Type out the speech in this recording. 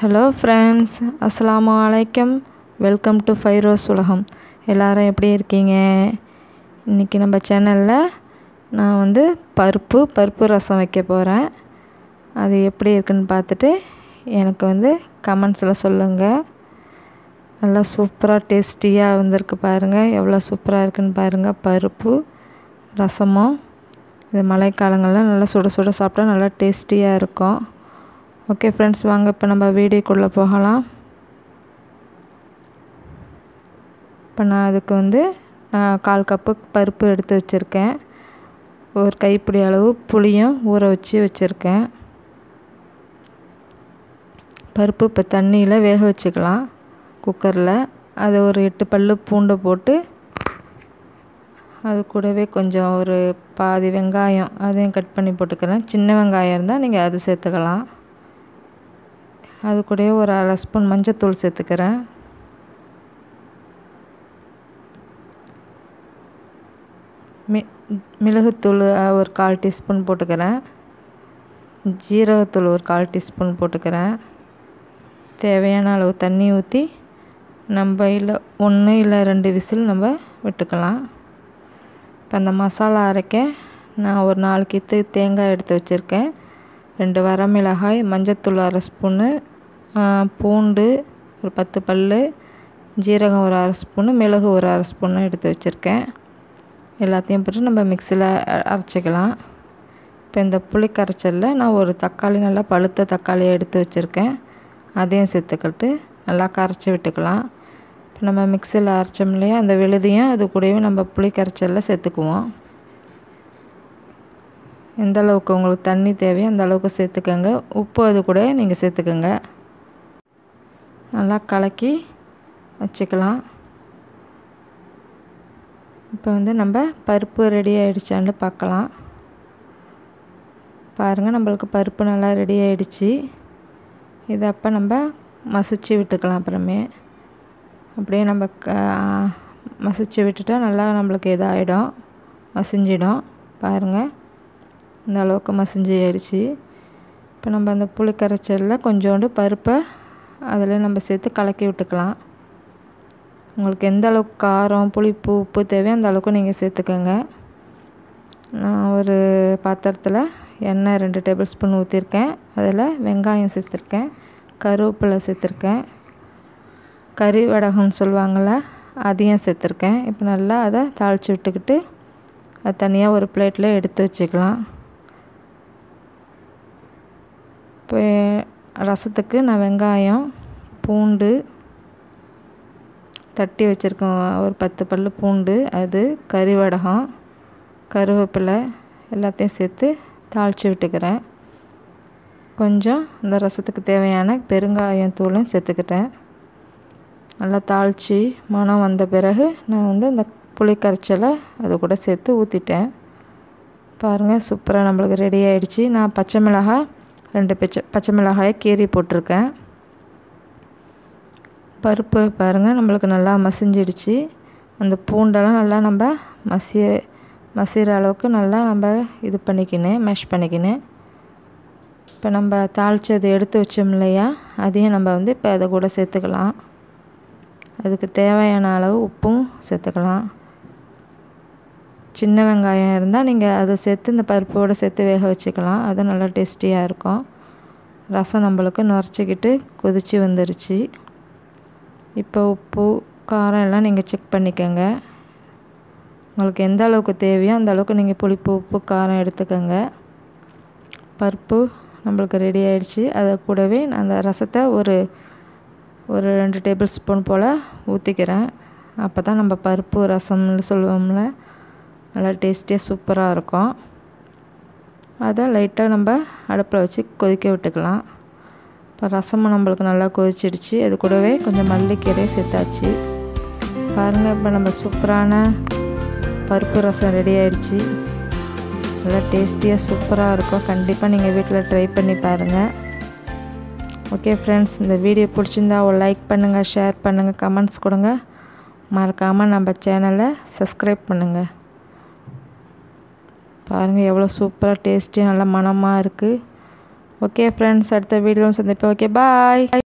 hello friends அஸ்லாம் வலைக்கம் welcome to five rose உலகம் எல்லோரும் எப்படி இருக்கீங்க இன்றைக்கி நம்ம சேனலில் நான் வந்து பருப்பு பருப்பு ரசம் வைக்க போகிறேன் அது எப்படி இருக்குன்னு பார்த்துட்டு எனக்கு வந்து கமெண்ட்ஸில் சொல்லுங்கள் நல்லா சூப்பராக டேஸ்டியாக வந்திருக்கு பாருங்கள் எவ்வளோ சூப்பராக இருக்குன்னு பாருங்கள் பருப்பு ரசமும் இது மழைக்காலங்களில் நல்லா சுட சுட சாப்பிட்டா நல்லா டேஸ்டியாக இருக்கும் ஓகே ஃப்ரெண்ட்ஸ் வாங்க இப்போ நம்ம வீடியோக்குள்ளே போகலாம் இப்போ நான் அதுக்கு வந்து கால் கப்பு பருப்பு எடுத்து வச்சுருக்கேன் ஒரு கைப்பிடி அளவு புளியும் ஊற வச்சு வச்சுருக்கேன் பருப்பு இப்போ தண்ணியில் வேக வச்சுக்கலாம் குக்கரில் அதை ஒரு எட்டு பல் பூண்டை போட்டு அது கூடவே கொஞ்சம் ஒரு பாதி வெங்காயம் அதையும் கட் பண்ணி போட்டுக்கிறேன் சின்ன வெங்காயம் இருந்தால் நீங்கள் அது சேர்த்துக்கலாம் அது கூட ஒரு அரை ஸ்பூன் மஞ்சத்தூள் சேர்த்துக்கிறேன் மி மிளகுத்தூள் ஒரு கால் டீஸ்பூன் போட்டுக்கிறேன் ஜீரகத்தூள் ஒரு கால் டீஸ்பூன் போட்டுக்கிறேன் தேவையான அளவு தண்ணி ஊற்றி நம்ம இல்லை ஒன்று இல்லை ரெண்டு விசில் நம்ம விட்டுக்கலாம் இப்போ அந்த மசாலா அரைக்க நான் ஒரு நாலு கித்து தேங்காய் எடுத்து வச்சுருக்கேன் ரெண்டு வரமிளகாய் மஞ்சத்தூள் அரை ஸ்பூன்னு பூண்டு ஒரு பத்து பல் ஜீரகம் ஒரு அரை ஸ்பூனு மிளகு ஒரு அரை ஸ்பூனு எடுத்து வச்சுருக்கேன் எல்லாத்தையும் போட்டு நம்ம மிக்சியில் அரைச்சிக்கலாம் இப்போ இந்த புளி கரைச்சலில் நான் ஒரு தக்காளி நல்லா பழுத்த தக்காளியை எடுத்து வச்சுருக்கேன் அதையும் சேர்த்துக்கிட்டு நல்லா கரைச்சி விட்டுக்கலாம் இப்போ நம்ம மிக்சியில் அரைச்சோம் இல்லையா அந்த விழுதியும் அது கூடவே நம்ம புளி கரைச்சலில் சேர்த்துக்குவோம் எந்த அளவுக்கு உங்களுக்கு தண்ணி தேவையோ அந்த அளவுக்கு சேர்த்துக்கோங்க உப்பு அது கூட நீங்கள் சேர்த்துக்கோங்க நல்லா கலக்கி வச்சுக்கலாம் இப்போ வந்து நம்ம பருப்பு ரெடி ஆகிடுச்சான்னு பார்க்கலாம் பாருங்கள் நம்மளுக்கு பருப்பு நல்லா ரெடி ஆகிடுச்சி இதை அப்போ நம்ம மசிச்சு விட்டுக்கலாம் அப்புறமே அப்படியே நம்ம மசிச்சு விட்டுட்டால் நல்லா நம்மளுக்கு இதாகிடும் மசிஞ்சிடும் பாருங்கள் இந்த அளவுக்கு மசிஞ்சு ஆயிடுச்சு இப்போ நம்ம அந்த புளி கரைச்சலில் கொஞ்சோண்டு பருப்பை அதில் நம்ம சேர்த்து கலக்கி விட்டுக்கலாம் உங்களுக்கு எந்த அளவுக்கு காரம் புளிப்பு உப்பு தேவையோ அந்த அளவுக்கு நீங்கள் சேர்த்துக்கோங்க நான் ஒரு பாத்திரத்தில் எண்ணெய் ரெண்டு டேபிள் ஸ்பூன் ஊற்றிருக்கேன் அதில் வெங்காயம் சேர்த்துருக்கேன் கருவேப்பிலை சேர்த்துருக்கேன் கறி வடகம்னு சொல்லுவாங்கள்ல அதையும் சேர்த்துருக்கேன் இப்போ நல்லா அதை தாளித்து விட்டுக்கிட்டு அது தனியாக ஒரு பிளேட்டில் எடுத்து வச்சுக்கலாம் இப்போ ரசத்துக்கு நான் வெங்காயம் பூண்டு தட்டி வச்சுருக்கேன் ஒரு பத்து பல் பூண்டு அது கறிவடகம் கருவேப்பிலை எல்லாத்தையும் சேர்த்து தாளித்து விட்டுக்கிறேன் கொஞ்சம் இந்த ரசத்துக்கு தேவையான பெருங்காயம் தூளும் சேர்த்துக்கிட்டேன் நல்லா தாளித்து மனம் வந்த பிறகு நான் வந்து அந்த புளி கரைச்சலை அது கூட சேர்த்து ஊற்றிட்டேன் பாருங்கள் சூப்பராக நம்மளுக்கு ரெடி ஆகிடுச்சி நான் பச்சை மிளகாய் ரெண்டு பச்சை பச்சை மிளகாயை கீரி போட்டிருக்கேன் பருப்பு பாருங்கள் நம்மளுக்கு நல்லா மசிஞ்சிடுச்சு அந்த பூண்டெல்லாம் நல்லா நம்ம மசிய மசிகிற அளவுக்கு நல்லா நம்ம இது பண்ணிக்கினு மேஷ் பண்ணிக்கினேன் இப்போ நம்ம தாளித்தது எடுத்து வச்சோம் இல்லையா அதையும் நம்ம வந்து இப்போ அதை கூட சேர்த்துக்கலாம் அதுக்கு தேவையான அளவு உப்பும் சேர்த்துக்கலாம் சின்ன வெங்காயம் இருந்தால் நீங்கள் அதை சேர்த்து இந்த பருப்போடு சேர்த்து வேக வச்சுக்கலாம் அது நல்லா டேஸ்டியாக இருக்கும் ரசம் நம்மளுக்கு நுரைச்சிக்கிட்டு கொதித்து வந்துருச்சு இப்போ உப்பு காரம் எல்லாம் நீங்கள் செக் பண்ணிக்கோங்க உங்களுக்கு எந்த அளவுக்கு தேவையோ அந்த அளவுக்கு நீங்கள் புளிப்பு உப்பு காரம் எடுத்துக்கோங்க பருப்பு நம்மளுக்கு ரெடி ஆகிடுச்சு அதை கூடவே நான் அந்த ரசத்தை ஒரு ஒரு ரெண்டு டேபிள் ஸ்பூன் போல் ஊற்றிக்கிறேன் அப்போ தான் நம்ம பருப்பு ரசம்னு சொல்லுவோம்ல நல்லா டேஸ்டியாக சூப்பராக இருக்கும் அதை லைட்டாக நம்ம அடுப்பில் வச்சு கொதிக்க விட்டுக்கலாம் இப்போ ரசமும் நம்மளுக்கு நல்லா கொதிச்சிடுச்சு அது கூடவே கொஞ்சம் மல்லிக்கீரை சேர்த்தாச்சு பாருங்கள் இப்போ நம்ம சூப்பரான பருப்பு ரசம் ரெடி ஆகிடுச்சு நல்லா டேஸ்டியாக சூப்பராக இருக்கும் கண்டிப்பாக நீங்கள் வீட்டில் ட்ரை பண்ணி பாருங்கள் ஓகே ஃப்ரெண்ட்ஸ் இந்த வீடியோ பிடிச்சிருந்தா ஒரு லைக் பண்ணுங்கள் ஷேர் பண்ணுங்கள் கமெண்ட்ஸ் கொடுங்க மறக்காமல் நம்ம சேனலை சப்ஸ்கிரைப் பண்ணுங்கள் பாருங்கள் எவ்வளோ சூப்பராக டேஸ்டியாக நல்லா மனமாக இருக்குது ஓகே ஃப்ரெண்ட்ஸ் அடுத்த வீடியோவும் சந்திப்பேன் ஓகே பாய்